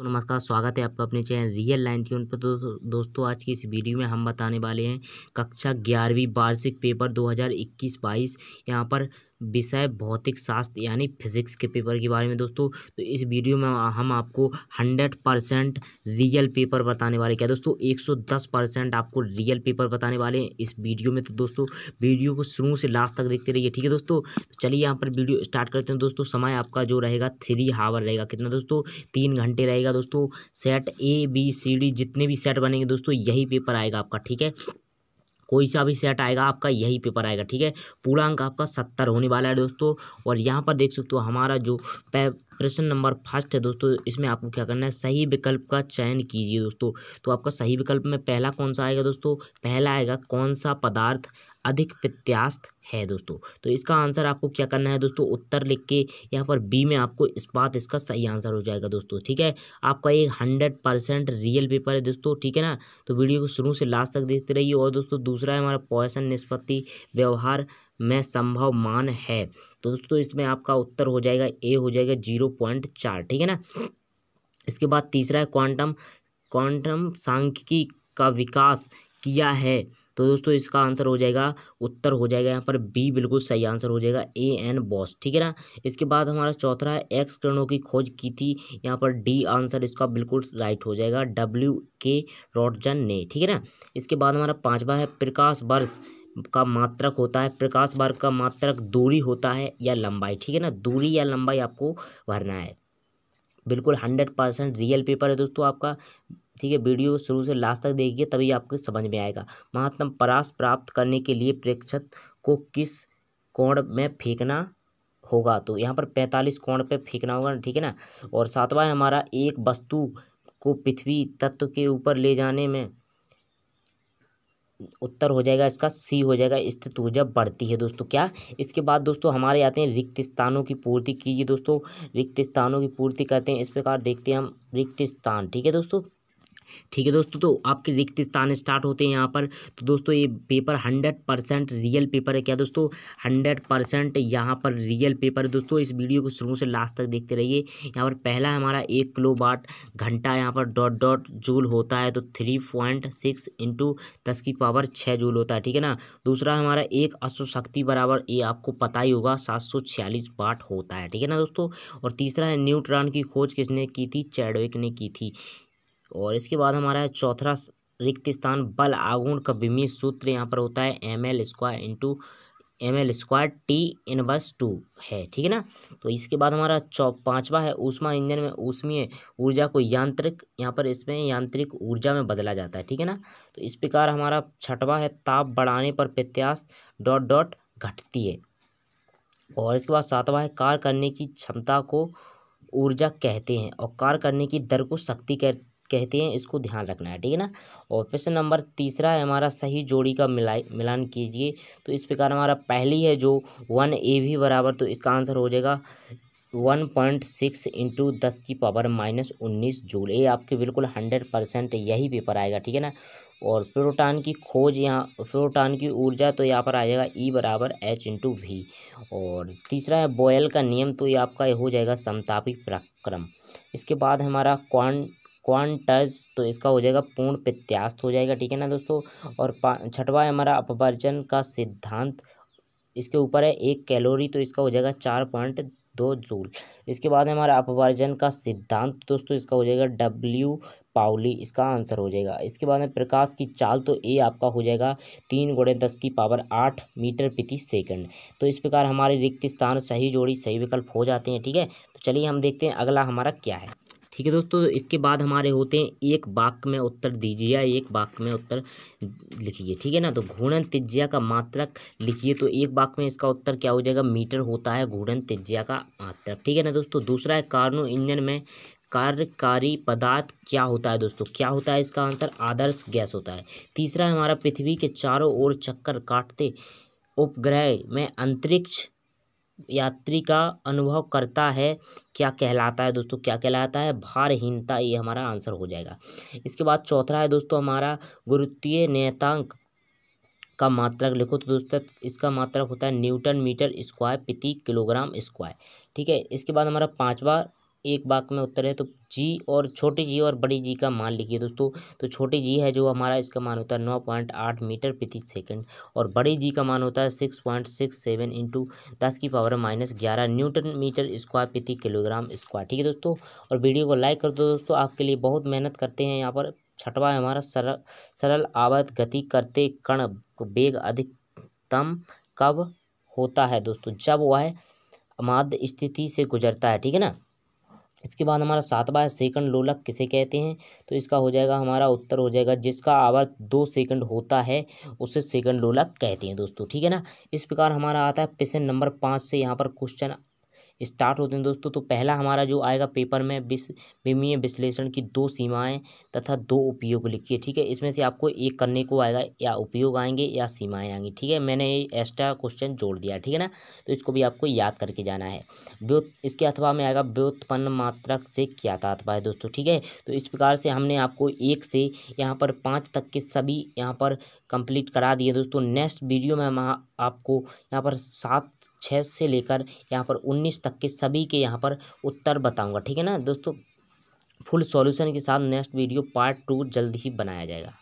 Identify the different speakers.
Speaker 1: तो नमस्कार स्वागत है आपका अपने चैनल रियल लाइन की उन पर तो दोस्तों आज की इस वीडियो में हम बताने वाले हैं कक्षा ग्यारहवीं वार्षिक पेपर 2021-22 यहाँ पर विषय भौतिक शास्त्र यानी फिजिक्स के पेपर के बारे में दोस्तों तो इस वीडियो में हम आपको हंड्रेड परसेंट रियल पेपर बताने वाले क्या दोस्तों एक सौ दस परसेंट आपको रियल पेपर बताने वाले हैं इस वीडियो में तो दोस्तों वीडियो को शुरू से लास्ट तक देखते रहिए ठीक है दोस्तों चलिए यहाँ पर वीडियो स्टार्ट करते हैं दोस्तों समय आपका जो रहेगा थ्री हावर रहेगा कितना दोस्तों तीन घंटे रहेगा दोस्तों set A B C D जितने भी सेट बनेंगे दोस्तों यही पेपर आएगा आपका ठीक है कोई सा भी सेट आएगा आपका यही पेपर आएगा ठीक है पूरा अंक आपका सत्तर होने वाला है दोस्तों और यहाँ पर देख सकते हो हमारा जो प्रश्न नंबर फर्स्ट है दोस्तों इसमें आपको क्या करना है सही विकल्प का चयन कीजिए दोस्तों तो आपका सही विकल्प में पहला कौन सा आएगा दोस्तों पहला आएगा कौन सा पदार्थ अधिक प्रत्यास्थ है दोस्तों तो इसका आंसर आपको क्या करना है दोस्तों उत्तर लिख के यहाँ पर बी में आपको इस बात इसका सही आंसर हो जाएगा दोस्तों ठीक है आपका ये हंड्रेड परसेंट रियल पेपर है दोस्तों ठीक है ना तो वीडियो को शुरू से लास्ट तक देखते रहिए और दोस्तों दूसरा है हमारा पॉइसन निष्पत्ति व्यवहार में संभव मान है तो दोस्तों इसमें आपका उत्तर हो जाएगा ए हो जाएगा जीरो पॉइंट चार ठीक है ना इसके बाद तीसरा है क्वांटम क्वांटम सांख्यिकी का विकास किया है तो दोस्तों इसका आंसर हो जाएगा उत्तर हो जाएगा यहाँ पर बी बिल्कुल सही आंसर हो जाएगा ए एन बॉस ठीक है ना इसके बाद हमारा चौथा है एक्स किरणों की खोज की थी यहाँ पर डी आंसर इसका बिल्कुल राइट हो जाएगा डब्ल्यू के रॉडजन ने ठीक है ना इसके बाद हमारा पांचवा है प्रकाश वर्ष का मात्रक होता है प्रकाश मार्ग का मात्रक दूरी होता है या लंबाई ठीक है ना दूरी या लंबाई आपको भरना है बिल्कुल हंड्रेड परसेंट रियल पेपर है दोस्तों आपका ठीक है वीडियो शुरू से लास्ट तक देखिए तभी आपको समझ में आएगा महात्म परास प्राप्त करने के लिए प्रेक्षक को किस कोण में फेंकना होगा तो यहाँ पर पैंतालीस कोण पर फेंकना होगा ठीक है ना और सातवा है हमारा एक वस्तु को पृथ्वी तत्व के ऊपर ले जाने में उत्तर हो जाएगा इसका सी हो जाएगा स्थित ऊर्जा बढ़ती है दोस्तों क्या इसके बाद दोस्तों हमारे आते हैं रिक्त स्थानों की पूर्ति कीजिए दोस्तों रिक्त स्थानों की पूर्ति करते हैं इस प्रकार देखते हैं हम रिक्त स्थान ठीक है दोस्तों ठीक है दोस्तों तो आपके रिक्त स्थान स्टार्ट होते हैं यहाँ पर तो दोस्तों ये paper hundred percent real paper है क्या दोस्तों हंड्रेड परसेंट यहाँ पर रियल पेपर है दोस्तों इस वीडियो को शुरू से लास्ट तक देखते रहिए यहाँ पर पहला हमारा एक किलो बाट घंटा यहाँ पर डॉट डॉट जूल होता है तो थ्री पॉइंट सिक्स इंटू दस की पावर छः जूल होता है ठीक है ना दूसरा हमारा एक अश्व शक्ति बराबर ये आपको पता ही होगा सात सौ छियालीस बाट होता है ठीक है ना दोस्तों और तीसरा है न्यूट्रॉन की खोज किसने की थी चैडविक ने की थी और इसके बाद हमारा है चौथा रिक्त स्थान बल आगुण का विमी सूत्र यहाँ पर होता है M L square into M L square T बस टू है ठीक है ना तो इसके बाद हमारा चौ पाँचवा है ऊष्मा इंजन में ऊष्मीय ऊर्जा को यांत्रिक यहाँ पर इसमें यांत्रिक ऊर्जा में बदला जाता है ठीक है ना तो इस प्रकार हमारा छठवा है ताप बढ़ाने पर प्रत्यास डॉट डॉट घटती है और इसके बाद सातवा है कार्य करने की क्षमता को ऊर्जा कहते हैं और कार्य करने की दर को शक्ति कह कहते हैं इसको ध्यान रखना है ठीक है ना और प्रश्न नंबर तीसरा है हमारा सही जोड़ी का मिलाई मिलान कीजिए तो इस प्रकार हमारा पहली है जो वन ए भी बराबर तो इसका आंसर हो जाएगा वन पॉइंट सिक्स इंटू दस की पावर माइनस उन्नीस जूल ये आपके बिल्कुल हंड्रेड परसेंट यही पेपर आएगा ठीक है ना और प्रोटान की खोज यहाँ प्रोटान की ऊर्जा तो यहाँ पर आ जाएगा ई e बराबर एच इंटू वी और तीसरा है बॉयल का नियम तो ये आपका हो जाएगा समतापी प्रक्रम इसके बाद हमारा क्वान क्वांटस तो इसका हो जाएगा पूर्ण प्रत्यास्त हो जाएगा ठीक है ना दोस्तों और छठवा है हमारा अपवर्जन का सिद्धांत इसके ऊपर है एक कैलोरी तो इसका हो जाएगा चार पॉइंट दो जूल इसके बाद है हमारा अपवर्जन का सिद्धांत दोस्तों इसका हो जाएगा डब्ल्यू पाउली इसका आंसर हो जाएगा इसके बाद में प्रकाश की चाल तो ए आपका हो जाएगा तीन गुड़े दस की पावर आठ मीटर प्रति सेकंड तो इस प्रकार हमारे रिक्त स्थान सही जोड़ी सही विकल्प हो जाते हैं ठीक है तो चलिए हम देखते हैं अगला हमारा क्या है ठीक है दोस्तों इसके बाद हमारे होते हैं एक वाक्य में उत्तर दीजिए या एक वाक्य में उत्तर लिखिए ठीक है ना तो घूर्णन त्रिज्या का मात्रक लिखिए तो एक वाक्य में इसका उत्तर क्या हो जाएगा मीटर होता है घूर्णन त्रिज्या का मात्रक ठीक है ना दोस्तों दूसरा है कार्नो इंजन में कार्यकारी पदार्थ क्या होता है दोस्तों क्या होता है इसका आंसर आदर्श गैस होता है तीसरा है हमारा पृथ्वी के चारों ओर चक्कर काटते उपग्रह में अंतरिक्ष यात्री का अनुभव करता है क्या कहलाता है दोस्तों क्या कहलाता है भारहीनता ये हमारा आंसर हो जाएगा इसके बाद चौथा है दोस्तों हमारा गुरुत्वीय नेतांक का मात्रक लिखो तो दोस्तों इसका मात्रक होता है न्यूटन मीटर स्क्वायर प्रति किलोग्राम स्क्वायर ठीक है इसके बाद हमारा पाँचवा एक बाक में उत्तर है तो जी और छोटी जी और बड़ी जी का मान लिखिए दोस्तों तो छोटी जी है जो हमारा इसका मान होता है नौ पॉइंट आठ मीटर प्रति सेकंड और बड़ी जी का मान होता है six point six seven into दस की पावर माइनस ग्यारह न्यूटन मीटर स्क्वायर प्रति किलोग्राम स्क्वायर ठीक है दोस्तों और वीडियो को लाइक कर दो दोस्तों आपके लिए बहुत मेहनत करते हैं यहाँ पर छठवा है हमारा सरल सरल आवत गति करते कण वेग अधिकतम कब होता है दोस्तों जब वह माध्य स्थिति से गुजरता है ठीक है ना इसके बाद हमारा सातवा है सेकंड लोलक किसे कहते हैं तो इसका हो जाएगा हमारा उत्तर हो जाएगा जिसका आवर्त दो सेकंड होता है उसे सेकंड लोलक कहते हैं दोस्तों ठीक है ना इस प्रकार हमारा आता है प्रश्न नंबर पाँच से यहाँ पर क्वेश्चन स्टार्ट होते हैं दोस्तों तो पहला हमारा जो आएगा पेपर में विश विमीय विश्लेषण की दो सीमाएं तथा दो उपयोग लिखिए ठीक है इसमें से आपको एक करने को आएगा या उपयोग आएंगे या सीमाएं आएंगी ठीक है मैंने एक्स्ट्रा क्वेश्चन जोड़ दिया ठीक है ना तो इसको भी आपको याद करके जाना है व्योत इसके अथवा में आएगा व्योत्पन्न मात्रक से क्या तात्पर्य है दोस्तों ठीक है तो इस प्रकार से हमने आपको एक से यहाँ पर पाँच तक के सभी यहाँ पर कंप्लीट करा दिए दोस्तों नेक्स्ट वीडियो में हम आपको यहाँ पर सात छः से लेकर यहाँ पर उन्नीस तक तक के सभी के यहाँ पर उत्तर बताऊँगा ठीक है ना दोस्तों फुल सॉल्यूशन के साथ नेक्स्ट वीडियो पार्ट टू जल्द ही बनाया जाएगा